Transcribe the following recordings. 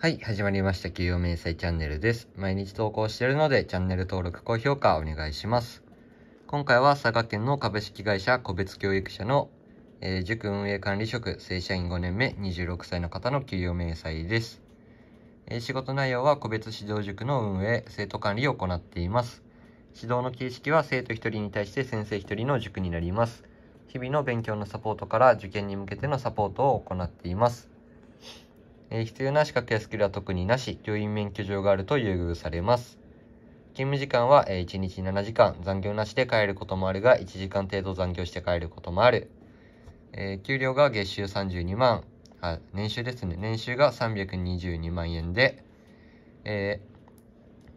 はい、始まりました。給与明細チャンネルです。毎日投稿しているので、チャンネル登録、高評価お願いします。今回は佐賀県の株式会社個別教育者の、えー、塾運営管理職正社員5年目26歳の方の給与明細です、えー、仕事内容は個別指導塾の運営、生徒管理を行っています。指導の形式は生徒1人に対して先生1人の塾になります。日々の勉強のサポートから受験に向けてのサポートを行っています。え必要な資格やスキルは特になし、教員免許状があると優遇されます。勤務時間は、え1日7時間、残業なしで帰ることもあるが、1時間程度残業して帰ることもある。え給料が月収32万、あ、年収ですね。年収が322万円で、え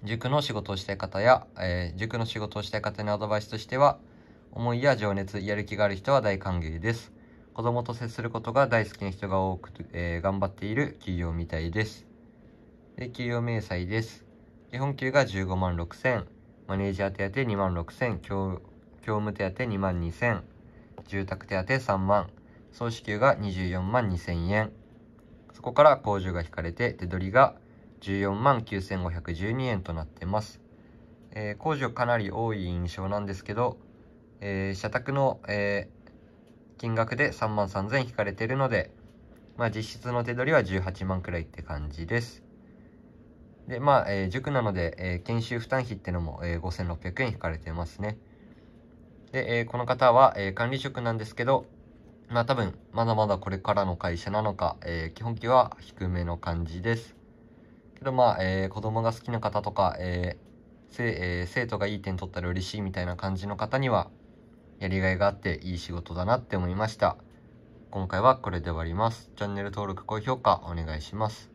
ー、塾の仕事をしたい方や、えー、塾の仕事をしたい方のアドバイスとしては、思いや情熱、やる気がある人は大歓迎です。子供と接することが大好きな人が多くえー、頑張っている企業みたいです。で、企業明細です。基本給が15万6千、マネージャー手当2万6千、教務手当2万2千、住宅手当3万、総支給が24万2千円。そこから控除が引かれて、手取りが14万9512円となってます。えー、控除かなり多い印象なんですけど、えー、社宅の、えー金額で3万3000引かれてるので、まあ、実質の手取りは18万くらいって感じです。で、まあ、えー、塾なので、えー、研修負担費ってのも、えー、5600円引かれてますね。で、えー、この方は、えー、管理職なんですけど、まあ多分、まだまだこれからの会社なのか、えー、基本給は低めの感じです。けどまあ、えー、子供が好きな方とか、えーせえー、生徒がいい点取ったら嬉しいみたいな感じの方には、やりがいがあっていい仕事だなって思いました。今回はこれで終わります。チャンネル登録、高評価お願いします。